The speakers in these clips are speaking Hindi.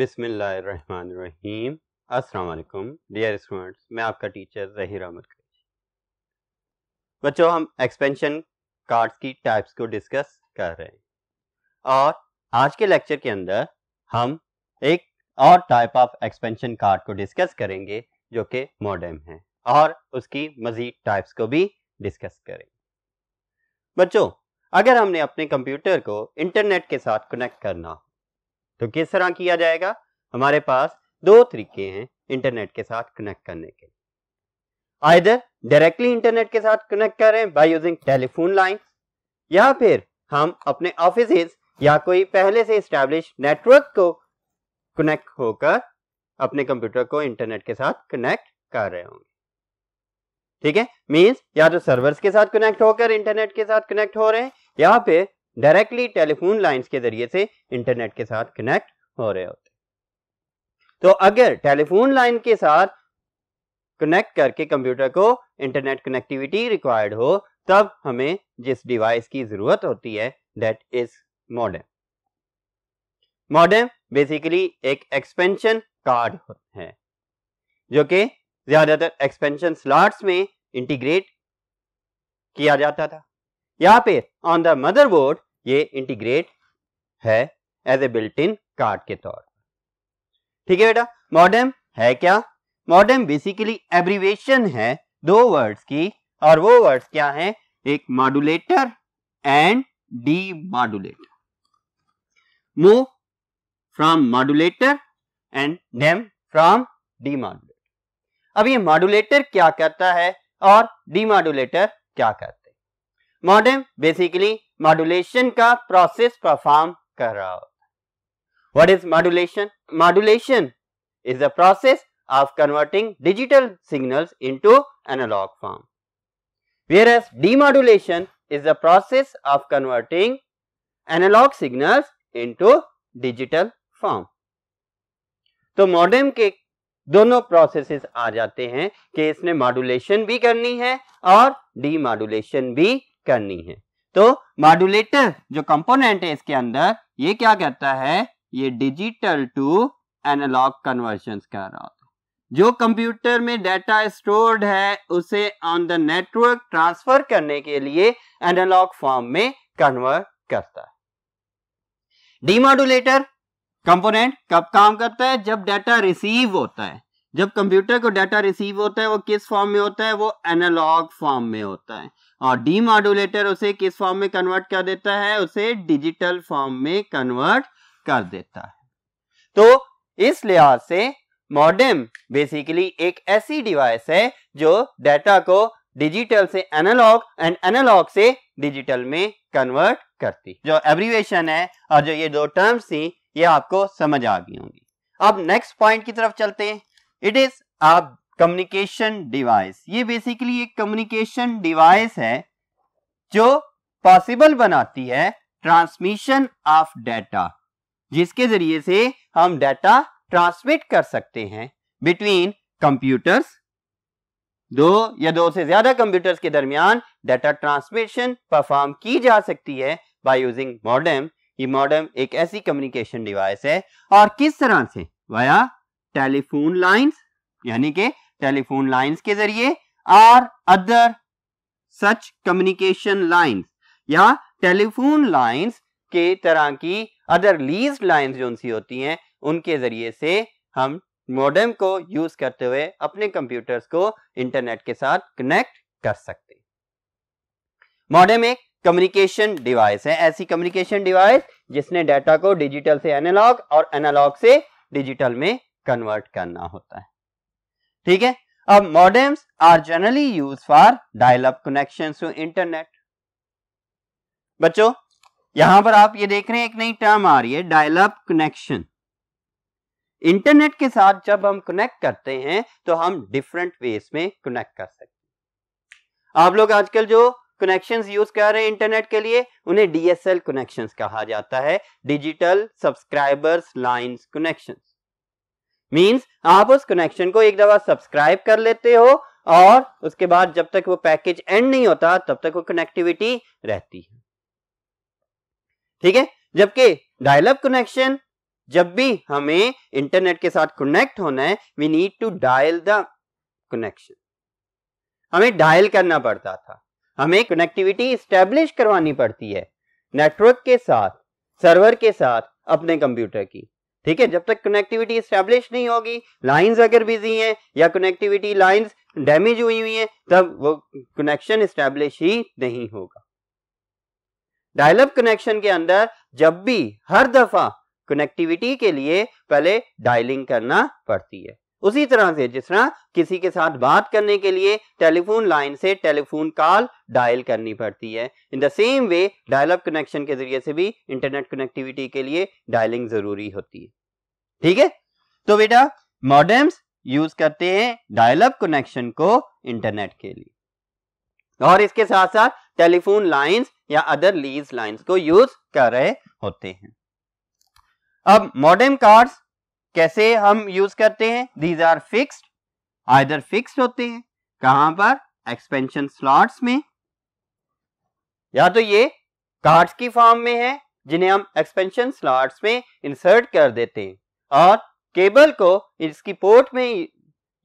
बिसमीम अस्सलाम डियर स्टूडेंट्स मैं आपका टीचर जहीर अहमद बच्चों हम एक्सपेंशन कार्ड्स की टाइप्स को डिस्कस कर रहे हैं और आज के लेक्चर के अंदर हम एक और टाइप ऑफ एक्सपेंशन कार्ड को डिस्कस करेंगे जो कि मॉडर्न है और उसकी मजीद टाइप्स को भी डिस्कस करेंगे बच्चों अगर हमने अपने कंप्यूटर को इंटरनेट के साथ कनेक्ट करना हो तो किस तरह किया जाएगा हमारे पास दो तरीके हैं इंटरनेट के साथ कनेक्ट करने के आइदर डायरेक्टली इंटरनेट के साथ कनेक्ट करें बाय यूजिंग टेलीफोन लाइन या फिर हम अपने ऑफिस या कोई पहले से स्टैब्लिश नेटवर्क को कनेक्ट होकर अपने कंप्यूटर को इंटरनेट के साथ कनेक्ट कर रहे होंगे ठीक है मीन्स या तो सर्वर्स के साथ कनेक्ट होकर इंटरनेट के साथ कनेक्ट हो रहे हैं या फिर डायरेक्टली टेलीफोन लाइंस के जरिए से इंटरनेट के साथ कनेक्ट हो रहे होते तो अगर टेलीफोन लाइन के साथ कनेक्ट करके कंप्यूटर को इंटरनेट कनेक्टिविटी रिक्वायर्ड हो तब हमें जिस डिवाइस की जरूरत होती है that is modem modem basically एक एक्सपेंशन कार्ड है जो कि ज्यादातर एक्सपेंशन स्लॉट्स में इंटीग्रेट किया जाता था या फिर ऑन द मदरबोर्ड ये इंटीग्रेट है as a built in card के तौर ठीक है बेटा मॉडर्म है क्या मॉडर्म बेसिकली एब्रीवेशन है दो वर्ड्स की और वो वर्ड्स क्या है एक modulator and demodulator mo from modulator and dem from demodulator अब ये मॉडुलेटर क्या करता है और डी मॉडुलेटर क्या करते हैं मॉडर्म बेसिकली मॉड्यूलेशन का प्रोसेस परफॉर्म कर रहा हो what is modulation modulation is the process of converting digital signal into analogue form whereas demodulation is the process of converting analogue signal into digital form तो मॉडर्न के दोनों प्रोसेस आ जाते हैं कि इसने मॉड्यूलेशन भी करनी है और डी मॉड्यूलेशन भी करनी है तो मॉड्यूलेटर जो कंपोनेंट है इसके अंदर ये क्या करता है ये डिजिटल टू एनालॉग कन्वर्शन कर रहा होता है जो कंप्यूटर में डाटा स्टोर्ड है उसे ऑन द नेटवर्क ट्रांसफर करने के लिए एनालॉग फॉर्म में कन्वर्ट करता है डीमोडुलेटर कंपोनेंट कब काम करता है जब डाटा रिसीव होता है जब कंप्यूटर को डाटा रिसीव होता है वो किस फॉर्म में होता है वो एनालॉग फॉर्म में होता है और मॉड्यूलेटर उसे किस फॉर्म में कन्वर्ट कर देता है उसे डिजिटल फॉर्म में कन्वर्ट कर देता है तो इस लिहाज से मॉडेम बेसिकली एक ऐसी डिवाइस है जो डाटा को डिजिटल से एनालॉग एंड एनालॉग से डिजिटल में कन्वर्ट करती जो एब्रीवेशन है और जो ये दो टर्म्स थी ये आपको समझ आ गई होंगी अब नेक्स्ट पॉइंट की तरफ चलते हैं it is a communication device ये बेसिकली एक कम्युनिकेशन डिवाइस है जो पॉसिबल बनाती है ट्रांसमिशन ऑफ डाटा जिसके जरिए से हम डाटा ट्रांसमिट कर सकते हैं बिटवीन कंप्यूटर्स दो या दो से ज्यादा कंप्यूटर्स के दरमियान डाटा ट्रांसमिशन परफॉर्म की जा सकती है बाय यूजिंग मॉडर्म ये मॉडर्म एक ऐसी कम्युनिकेशन डिवाइस है और किस तरह से वाया टेलीफोन लाइंस यानी कि टेलीफोन लाइंस के जरिए और अदर सच कम्युनिकेशन लाइंस या टेलीफोन लाइंस के तरह की अदर लीज लाइंस जो सी होती हैं उनके जरिए से हम मॉडर्म को यूज करते हुए अपने कंप्यूटर्स को इंटरनेट के साथ कनेक्ट कर सकते मॉडर्म एक कम्युनिकेशन डिवाइस है ऐसी कम्युनिकेशन डिवाइस जिसने डाटा को डिजिटल से एनालॉग और एनालॉग से डिजिटल में कन्वर्ट करना होता है ठीक है अब modems are generally use for dial connection connections to बच्चों यहां पर आप ये देख रहे हैं एक नई टर्म आ रही है डायलअप कनेक्शन इंटरनेट के साथ जब हम कनेक्ट करते हैं तो हम डिफरेंट वेस में कनेक्ट कर सकते हैं आप लोग आजकल जो कनेक्शंस यूज कर रहे हैं इंटरनेट के लिए उन्हें डीएसएल कनेक्शंस कहा जाता है digital subscribers lines connections means आप उस कनेक्शन को एक दफा सब्सक्राइब कर लेते हो और उसके बाद जब तक वो पैकेज एंड नहीं होता तब तक वो कनेक्टिविटी रहती है ठीक है जबकि डायलअप कनेक्शन जब भी हमें इंटरनेट के साथ कनेक्ट होना है we need to dial the connection हमें डायल करना पड़ता था हमें कनेक्टिविटी स्टेब्लिश करवानी पड़ती है नेटवर्क के साथ सर्वर के साथ अपने कंप्यूटर की ठीक है जब तक कनेक्टिविटी स्टेब्लिश नहीं होगी लाइंस अगर बिजी हैं या कनेक्टिविटी लाइंस डैमेज हुई हुई है तब वो कनेक्शन स्टेब्लिश ही नहीं होगा डायलअप कनेक्शन के अंदर जब भी हर दफा कनेक्टिविटी के लिए पहले डायलिंग करना पड़ती है उसी तरह से जिस तरह किसी के साथ बात करने के लिए टेलीफोन लाइन से टेलीफोन कॉल डायल करनी पड़ती है in the same way dial up connection के जरिए से भी इंटरनेट कनेक्टिविटी के लिए डायलिंग जरूरी होती है ठीक है तो बेटा मॉडर्म्स यूज करते हैं डायलअप कनेक्शन को इंटरनेट के लिए और इसके साथ साथ टेलीफोन लाइंस या अदर लीज लाइंस को यूज कर रहे होते हैं अब मॉडर्म कार्ड्स कैसे हम यूज करते हैं these are fixed either fixed होते हैं कहां पर एक्सपेंशन स्लॉट्स में या तो ये कार्ड्स की फॉर्म में है जिन्हें हम एक्सपेंशन स्लॉट्स में इंसर्ट कर देते हैं और केबल को इसकी पोर्ट में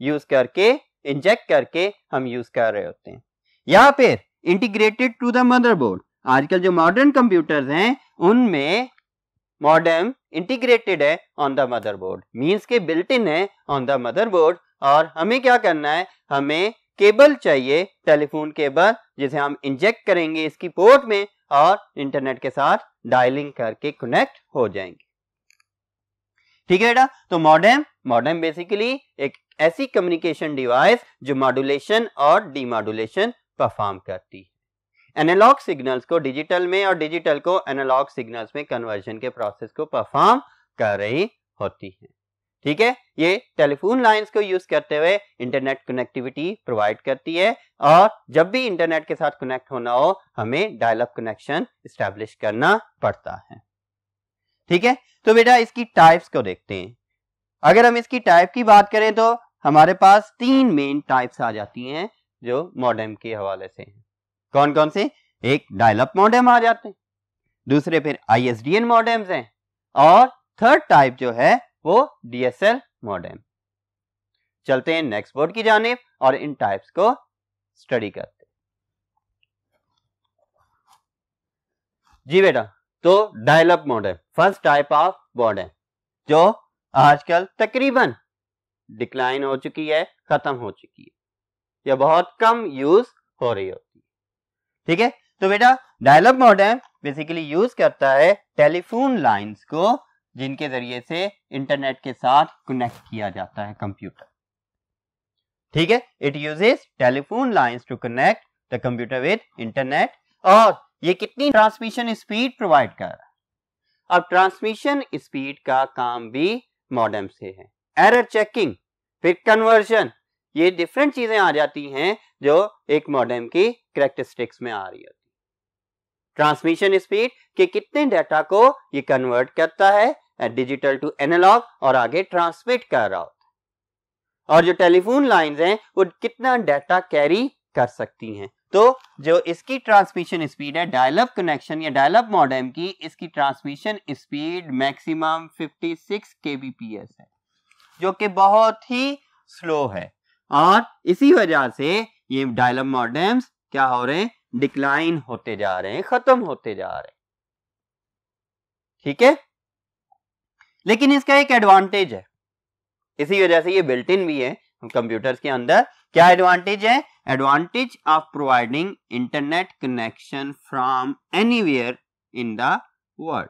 यूज करके इंजेक्ट करके हम यूज कर रहे होते हैं या फिर इंटीग्रेटेड टू द मदरबोर्ड आजकल जो मॉडर्न कंप्यूटर्स हैं उनमें मॉडर्न इंटीग्रेटेड है ऑन द मदरबोर्ड मींस के बिल्ट इन है ऑन द मदरबोर्ड और हमें क्या करना है हमें केबल चाहिए टेलीफोन केबल जिसे हम इंजेक्ट करेंगे इसकी पोर्ट में और इंटरनेट के साथ डायलिंग करके कनेक्ट हो जाएंगे ठीक है बेटा तो मॉडेम मॉडेम बेसिकली एक ऐसी कम्युनिकेशन डिवाइस जो मॉड्यूलेशन और डीमॉड्यूलेशन परफॉर्म करती है एनालॉग सिग्नल्स को डिजिटल में और डिजिटल को एनालॉग सिग्नल्स में कन्वर्जन के प्रोसेस को परफॉर्म कर रही होती है ठीक है ये टेलीफोन लाइंस को यूज करते हुए इंटरनेट कनेक्टिविटी प्रोवाइड करती है और जब भी इंटरनेट के साथ कनेक्ट होना हो हमें डायलअप कनेक्शन इस्टेब्लिश करना पड़ता है ठीक है तो बेटा इसकी टाइप्स को देखते हैं अगर हम इसकी टाइप की बात करें तो हमारे पास तीन मेन टाइप्स आ जाती हैं जो मॉडेम के हवाले से हैं कौन कौन से एक डायलप मॉडेम आ जाते हैं दूसरे फिर I S D N modems हैं और थर्ड टाइप जो है वो डी एस एल मॉडेम चलते हैं नेक्स्ट बोर्ड की जानेब और इन टाइप्स को स्टडी करते जी बेटा तो मोड है फर्स्ट टाइप ऑफ है जो आजकल तकरीबन डिक्लाइन हो चुकी है खत्म हो चुकी है या बहुत कम यूज हो रही होती है ठीक है तो बेटा डायलअप मॉडम बेसिकली यूज करता है टेलीफोन लाइंस को जिनके जरिए से इंटरनेट के साथ कनेक्ट किया जाता है कंप्यूटर ठीक है it uses telephone lines to connect the computer with internet और ये कितनी ट्रांसमिशन स्पीड प्रोवाइड कर रहा है अब ट्रांसमिशन स्पीड का काम भी मॉडेम से है एरर चेकिंग फिर कन्वर्जन ये डिफरेंट चीजें आ जाती हैं जो एक मॉडेम की करेक्टरिस्टिक्स में आ रही होती ट्रांसमिशन स्पीड के कितने डेटा को ये कन्वर्ट करता है डिजिटल टू एनालॉग और आगे ट्रांसमिट कर रहा होता है और जो टेलीफोन लाइंस हैं वो कितना डाटा कैरी कर सकती हैं तो जो इसकी ट्रांसमिशन स्पीड है डायलअप कनेक्शन या डायलअप मॉडम की इसकी ट्रांसमिशन स्पीड मैक्सिमम 56 kbps है जो कि बहुत ही स्लो है और इसी वजह से ये डायलअप मॉडेम्स क्या हो रहे हैं डिक्लाइन होते जा रहे हैं खत्म होते जा रहे हैं ठीक है लेकिन इसका एक एडवांटेज है इसी वजह से ये बिल्टिन भी है कंप्यूटर्स के अंदर क्या एडवांटेज है advantage of providing internet connection from anywhere in the world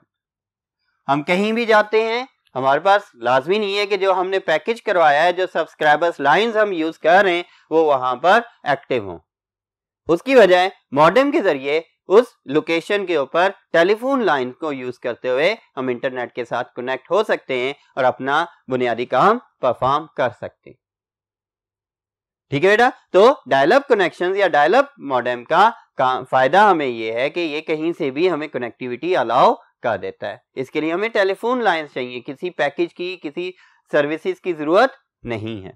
हम कहीं भी जाते हैं हमारे पास लाजमी नहीं है कि जो हमने पैकेज करवाया है जो सब्सक्राइबर्स लाइंस हम यूज कर रहे हैं वो वहां पर एक्टिव हों उसकी बजाय मॉडर्म के जरिए उस लोकेशन के ऊपर टेलीफोन लाइन को यूज करते हुए हम इंटरनेट के साथ कनेक्ट हो सकते हैं और अपना बुनियादी काम परफॉर्म कर सकते हैं ठीक है बेटा तो डायल कनेक्शन या डायलप मॉडर्म मॉडेम का, का फायदा हमें ये है कि ये कहीं से भी हमें कनेक्टिविटी अलाउ कर देता है इसके लिए हमें टेलीफोन लाइन चाहिए किसी पैकेज की किसी सर्विसेज की जरूरत नहीं है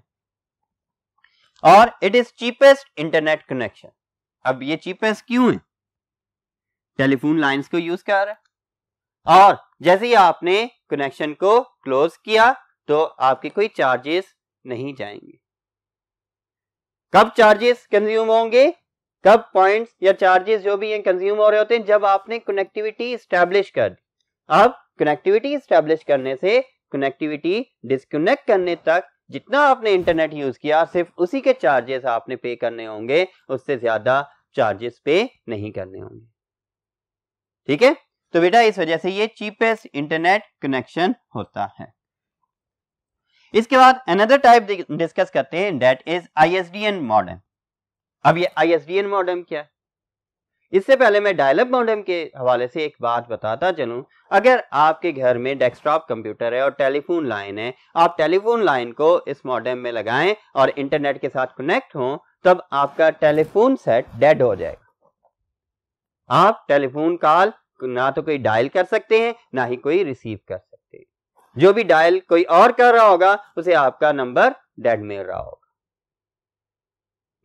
और it is cheapest internet connection अब ये चीपेस्ट क्यों है टेलीफोन लाइंस को यूज कर रहा है और जैसे ही आपने कनेक्शन को क्लोज किया तो आपके कोई चार्जेस नहीं जाएंगे कब चार्जेस कंज्यूम होंगे कब पॉइंट्स या चार्जेस जो भी हैं कंज्यूम हो रहे होते हैं जब आपने कनेक्टिविटी स्टैब्लिश कर दी अब कनेक्टिविटी स्टैब्लिश करने से कनेक्टिविटी डिस्कनेक्ट करने तक जितना आपने इंटरनेट यूज किया सिर्फ उसी के चार्जेस आपने पे करने होंगे उससे ज्यादा चार्जेस पे नहीं करने होंगे ठीक है तो बेटा इस वजह से ये चीपेस्ट इंटरनेट कनेक्शन होता है इसके बाद अनदर टाइप डिस्कस करते हैं डेट इज आईएसडीएन मॉडम अब ये आईएसडीएन मॉडम क्या है इससे पहले मैं डायलअप मॉडम के हवाले से एक बात बताता चलू अगर आपके घर में डेस्कटॉप कंप्यूटर है और टेलीफोन लाइन है आप टेलीफोन लाइन को इस मॉडम में लगाएं और इंटरनेट के साथ कनेक्ट हो तब आपका टेलीफोन सेट डेड हो जाएगा आप टेलीफोन कॉल ना तो कोई डायल कर सकते हैं ना ही कोई रिसीव कर सकते जो भी डायल कोई और कर रहा होगा उसे आपका नंबर डेड मिल रहा होगा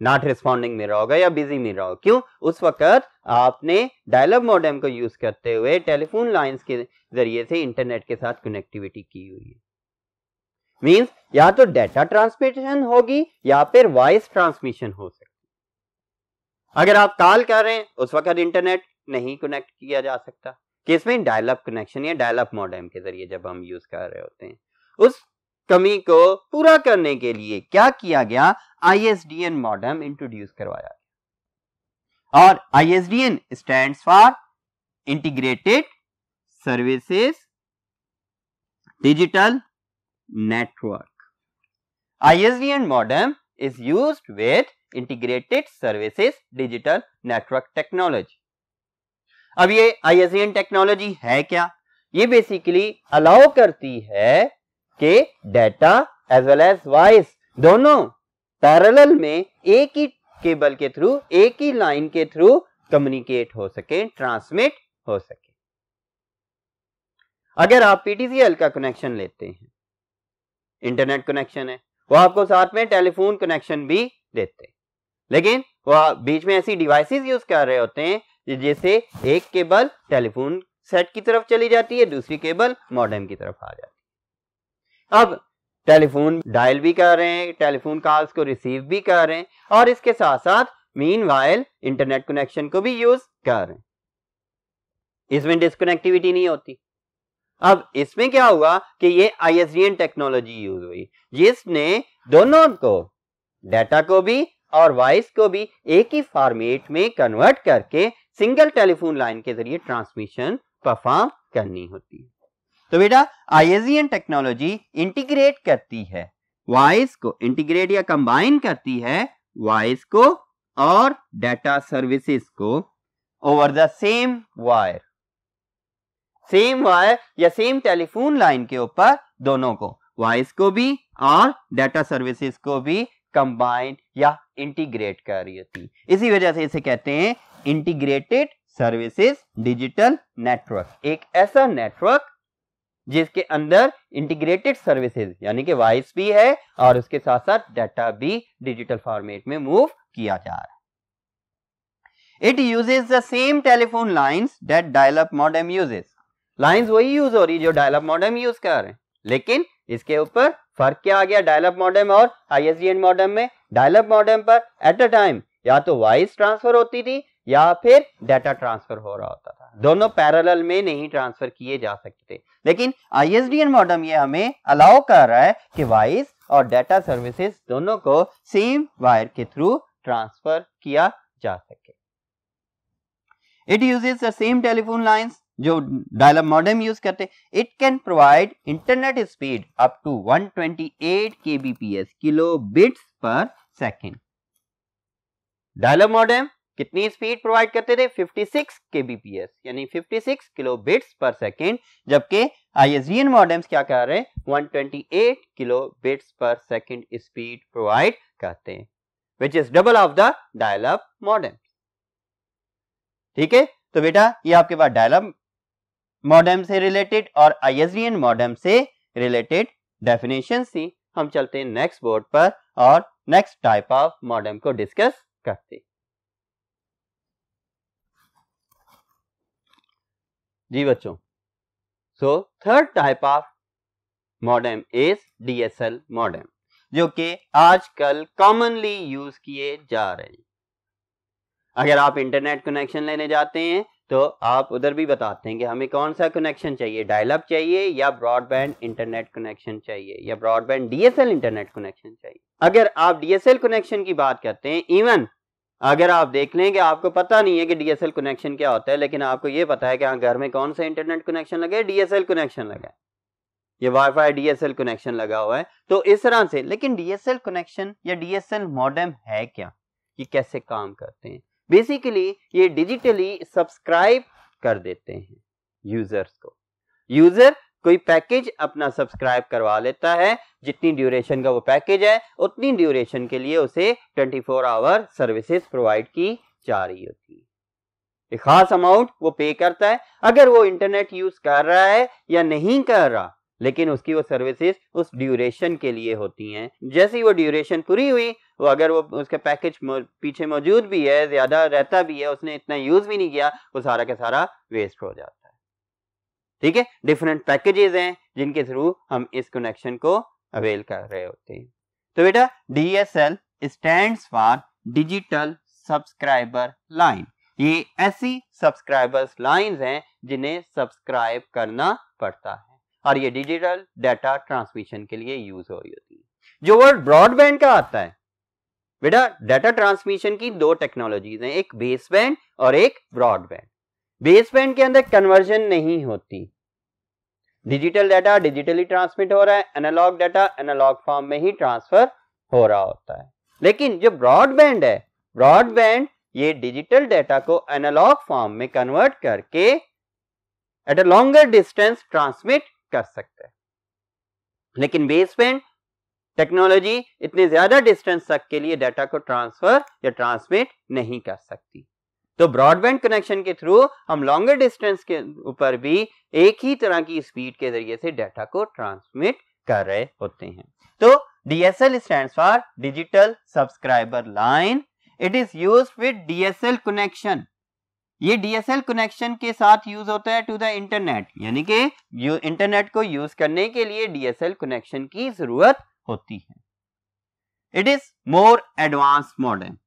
नॉट रिस्पॉन्डिंग मिल रहा होगा या बिजी मिल रहा होगा क्यों उस वक्त आपने डायलॉग मॉडेम को यूज करते हुए टेलीफोन लाइंस के जरिए से इंटरनेट के साथ कनेक्टिविटी की हुई है मीन्स या तो डेटा ट्रांसमिशन होगी या फिर वॉइस ट्रांसमिशन हो सकती अगर आप कॉल कर रहे हैं उस वक्त इंटरनेट नहीं कनेक्ट किया जा सकता कि इसमें कनेक्शन या डायलप अप मॉडेम के जरिए जब हम यूज कर रहे होते हैं उस कमी को पूरा करने के लिए क्या किया गया I S D N modem introduce करवाया और I S D N stand for integrated services digital network ISDN modem is use with integrated services digital network technology अब ये आईएसएन टेक्नोलॉजी है क्या ये बेसिकली अलाउ करती है कि data as well as voice दोनों पैरेलल में एक ही केबल के थ्रू एक ही लाइन के थ्रू कम्युनिकेट हो सके ट्रांसमिट हो सके अगर आप पीटीसीएल का कनेक्शन लेते हैं इंटरनेट कनेक्शन है वो आपको साथ में टेलीफोन कनेक्शन भी देते हैं लेकिन वो बीच में ऐसी डिवाइसेस यूज कर रहे होते हैं जैसे एक केबल टेलीफोन सेट की तरफ चली जाती है दूसरी केबल मॉडर्न की तरफ आ जाती है अब टेलीफोन डायल भी कर रहे हैं टेलीफोन कॉल्स को रिसीव भी कर रहे हैं और इसके साथ साथ मीन वायल इंटरनेट कनेक्शन को भी यूज कर रहे हैं इसमें डिस्कनेक्टिविटी नहीं होती अब इसमें क्या हुआ कि ये आई टेक्नोलॉजी यूज हुई जिसने दोनों को डाटा को भी और वॉइस को भी एक ही फॉर्मेट में कन्वर्ट करके सिंगल टेलीफोन लाइन के जरिए ट्रांसमिशन परफॉर्म करनी होती है तो बेटा आईएजीएन टेक्नोलॉजी इंटीग्रेट करती है वॉइस को इंटीग्रेट या कंबाइन करती है वॉइस को और डेटा सर्विसेज को over the same wire same wire या सेम टेलीफोन लाइन के ऊपर दोनों को वॉइस को भी और डेटा सर्विसेज को भी कंबाइन या इंटीग्रेट कर रही होती इसी वजह से इसे कहते हैं इंटीग्रेटेड सर्विसेज डिजिटल नेटवर्क एक ऐसा नेटवर्क जिसके अंदर इंटीग्रेटेड सर्विसेज यानी कि वॉइस भी है और उसके साथ साथ डाटा भी डिजिटल फॉर्मेट में मूव किया जा रहा है it uses the same telephone lines that dial up modem uses lines वही यूज हो रही जो डायलप मॉडेम यूज कर रहे हैं लेकिन इसके ऊपर फर्क क्या आ गया डायलप मॉडेम और आईएसडीएन मॉडेम में डायलप मॉडेम पर एट अ टाइम या तो वॉइस ट्रांसफर होती थी या फिर डाटा ट्रांसफर हो रहा होता था दोनों पैरेलल में नहीं ट्रांसफर किए जा सकते लेकिन आईएसडीएन मॉडम ये हमें अलाउ कर रहा है कि वॉइस और डाटा सर्विसेज दोनों को सेम वायर के थ्रू ट्रांसफर किया जा सके it uses the same telephone lines जो डायलर मॉडम यूज करते it can provide internet speed up to 128 kbps kilo bits per second dial up modem कितनी स्पीड प्रोवाइड करते थे 56 kbps यानी 56 किलो बिट्स पर सेकेंड जबकि ISDN मॉडेम्स क्या कर रहे हैं 128 kilo bits per second speed provide करते हैं which is double of the dial modem ठीक है तो बेटा ये आपके पास डायल मॉडर्म मॉडेम से रिलेटेड और ISDN मॉडेम से रिलेटेड डेफिनेशन थी हम चलते हैं नेक्स्ट बोर्ड पर और नेक्स्ट टाइप ऑफ मॉडेम को डिस्कस करते हैं जी बच्चों so third type of modem is DSL modem जो कि आजकल कॉमनली यूज किए जा रहे हैं अगर आप इंटरनेट कनेक्शन लेने जाते हैं तो आप उधर भी बताते हैं कि हमें कौन सा कनेक्शन चाहिए डायलअप चाहिए या ब्रॉडबैंड इंटरनेट कनेक्शन चाहिए या ब्रॉडबैंड डीएसएल इंटरनेट कनेक्शन चाहिए अगर आप डीएसएल कनेक्शन की बात करते हैं इवन अगर आप देख लें कि आपको पता नहीं है कि डीएसएल कनेक्शन क्या होता है लेकिन आपको ये पता है कि हाँ घर में कौन सा इंटरनेट कनेक्शन लगा डीएसएल कनेक्शन लगा है ये वाईफाई डीएसएल कनेक्शन लगा हुआ है तो इस तरह से लेकिन डीएसएल कनेक्शन या डीएसएल मॉडम है क्या ये कैसे काम करते हैं बेसिकली ये डिजिटली सब्सक्राइब कर देते हैं यूजर्स को यूजर कोई पैकेज अपना सब्सक्राइब करवा लेता है जितनी ड्यूरेशन का वो पैकेज है उतनी ड्यूरेशन के लिए उसे 24 फोर आवर सर्विसेज प्रोवाइड की जा रही होती है एक खास अमाउंट वो पे करता है अगर वो इंटरनेट यूज कर रहा है या नहीं कर रहा लेकिन उसकी वो सर्विसेज उस ड्यूरेशन के लिए होती हैं जैसे ही वो ड्यूरेशन पूरी हुई वो अगर वो उसका पैकेज पीछे मौजूद भी है ज़्यादा रहता भी है उसने इतना यूज़ भी नहीं किया वो सारा का सारा वेस्ट हो जाता है ठीक है डिफरेंट पैकेजेस हैं जिनके थ्रू हम इस कनेक्शन को अवेल कर रहे होते हैं तो बेटा D S L stand for digital subscriber line ये ऐसी सब्सक्राइबर्स लाइन हैं जिन्हें सब्सक्राइब करना पड़ता है और ये डिजिटल डाटा ट्रांसमिशन के लिए यूज हो रही होती है जो वर्ड ब्रॉडबैंड का आता है बेटा डाटा ट्रांसमिशन की दो टेक्नोलॉजीज हैं एक बेसबैंड और एक ब्रॉडबैंड बेसबैंड के अंदर कन्वर्जन नहीं होती डिजिटल डाटा डिजिटली ट्रांसमिट हो रहा है एनालॉग डाटा एनालॉग फॉर्म में ही ट्रांसफर हो रहा होता है लेकिन जो ब्रॉडबैंड है ब्रॉडबैंड ये डिजिटल डाटा को एनालॉग फॉर्म में कन्वर्ट करके at a longer distance transmit कर सकते हैं लेकिन बेसबैंड टेक्नोलॉजी इतने ज्यादा डिस्टेंस तक के लिए डाटा को ट्रांसफर या ट्रांसमिट नहीं कर सकती तो ब्रॉडबैंड कनेक्शन के थ्रू हम लॉन्गर डिस्टेंस के ऊपर भी एक ही तरह की स्पीड के जरिए से डाटा को ट्रांसमिट कर रहे होते हैं तो DSL stand for digital subscriber line it is use with DSL connection ये डीएसएल कनेक्शन के साथ यूज होता है टू द इंटरनेट यानी कि इंटरनेट को यूज करने के लिए डीएसएल कनेक्शन की जरूरत होती है it is more advance modern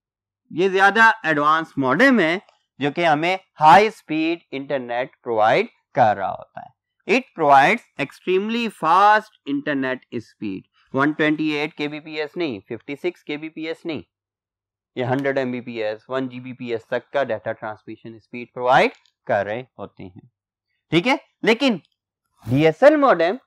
ये ज्यादा एडवांस मॉडम है जो कि हमें हाई स्पीड इंटरनेट प्रोवाइड कर रहा होता है it provides extremely fast internet speed 128 kbps नहीं 56 kbps नहीं ये 100 mbps 1 gbps तक का डाटा ट्रांसमिशन स्पीड प्रोवाइड कर रहे होते हैं ठीक है लेकिन डीएसएल मॉडम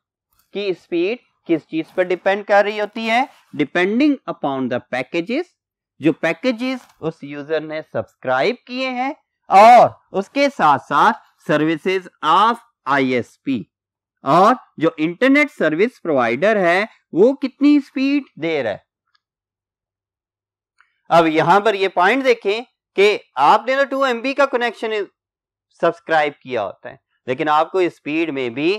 की स्पीड किस चीज पर डिपेंड कर रही होती है डिपेंडिंग अपॉन द पैकेजेस जो पैकेजेस उस यूजर ने सब्सक्राइब किए हैं और उसके साथ साथ सर्विसेज ऑफ आईएसपी और जो इंटरनेट सर्विस प्रोवाइडर है वो कितनी स्पीड दे रहा है अब यहां पर ये पॉइंट देखें कि आपने तो टू एमबी का कनेक्शन सब्सक्राइब किया होता है लेकिन आपको स्पीड में भी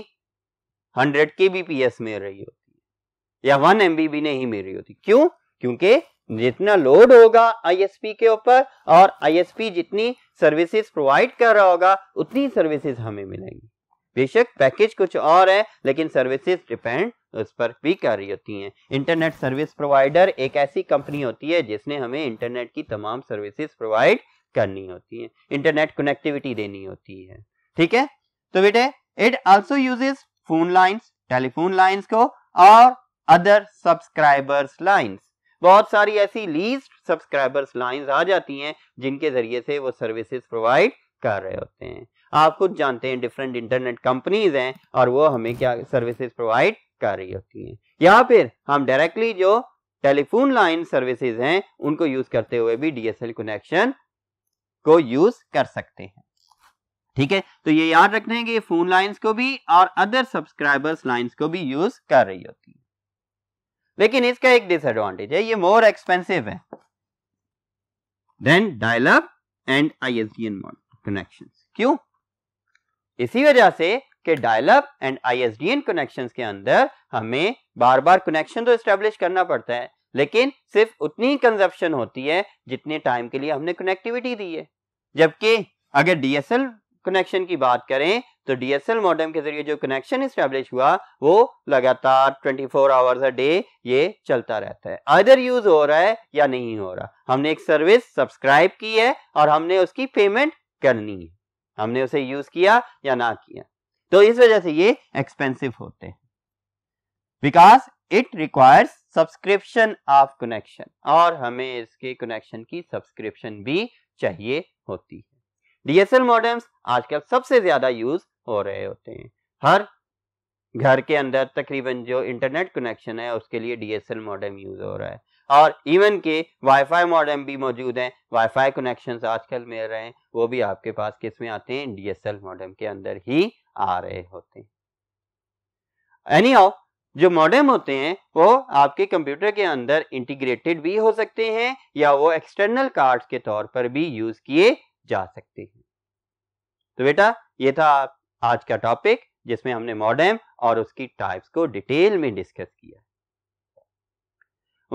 100 के बी मिल रही होती है या 1 एम भी नहीं मिल रही होती क्यों क्योंकि जितना लोड होगा आईएसपी के ऊपर और आईएसपी जितनी सर्विसेज प्रोवाइड कर रहा होगा उतनी सर्विसेज हमें मिलेंगी बेशक पैकेज कुछ और है लेकिन सर्विसेज डिपेंड उस पर भी कर रही होती हैं इंटरनेट सर्विस प्रोवाइडर एक ऐसी कंपनी होती है जिसने हमें इंटरनेट की तमाम सर्विसेज प्रोवाइड करनी होती है इंटरनेट कनेक्टिविटी देनी होती है ठीक है तो बेटे it also uses phone lines telephone lines को और अदर सब्सक्राइबर्स लाइन्स बहुत सारी ऐसी लीस्ट सब्सक्राइबर्स लाइंस आ जाती हैं जिनके ज़रिए से वो सर्विसेज प्रोवाइड कर रहे होते हैं आप खुद जानते हैं डिफरेंट इंटरनेट कंपनीज हैं और वो हमें क्या सर्विसेज प्रोवाइड कर रही होती हैं या फिर हम डायरेक्टली जो टेलीफोन लाइन सर्विसेज हैं उनको यूज करते हुए भी डीएसएल कनेक्शन को यूज कर सकते हैं ठीक है तो ये याद रखना है कि ये फोन लाइंस को भी और अदर सब्सक्राइबर्स लाइंस को भी यूज कर रही होती है लेकिन इसका एक डिसएडवांटेज है ये मोर एक्सपेंसिव है than dial and ISDN connections क्यों इसी वजह से कि डायलअप एंड आईएसडीएन कनेक्शंस के अंदर हमें बार बार कनेक्शन तो एस्टेब्लिश करना पड़ता है लेकिन सिर्फ उतनी कंजप्शन होती है जितने टाइम के लिए हमने कनेक्टिविटी दी है जबकि अगर डीएसएल कनेक्शन की बात करें तो डीएसएल मॉडेम के जरिए जो कनेक्शन स्टेब्लिश हुआ वो लगातार 24 फोर आवर्स अ डे ये चलता रहता है अदर यूज हो रहा है या नहीं हो रहा हमने एक सर्विस सब्सक्राइब की है और हमने उसकी पेमेंट करनी है हमने उसे यूज किया या ना किया तो इस वजह से ये एक्सपेंसिव होते हैं because it requires subscription of connection और हमें इसके कनेक्शन की सब्सक्रिप्शन भी चाहिए होती है डीएसएल मॉडर्म्स आजकल सबसे ज्यादा यूज हो रहे होते हैं हर घर के अंदर तकरीबन जो इंटरनेट कनेक्शन है उसके लिए डीएसएल मॉडम यूज हो रहा है और इवन के वाईफाई मॉडम भी मौजूद हैं वाईफाई कनेक्शन आजकल मिल रहे हैं वो भी आपके पास किस में आते हैं डीएसएल मॉडम के अंदर ही आ रहे होते हैं एनी हाउ जो मॉडम होते हैं वो आपके कंप्यूटर के अंदर इंटीग्रेटेड भी हो सकते हैं या वो एक्सटर्नल कार्ड्स के तौर पर भी यूज किए जा सकते हैं तो बेटा ये था आप आज का टॉपिक जिसमें हमने मॉडेम और उसकी टाइप्स को डिटेल में डिस्कस किया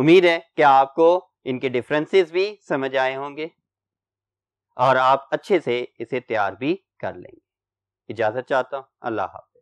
उम्मीद है कि आपको इनके डिफरेंसेस भी समझ आए होंगे और आप अच्छे से इसे तैयार भी कर लेंगे इजाज़त चाहता हूं अल्लाह हाफ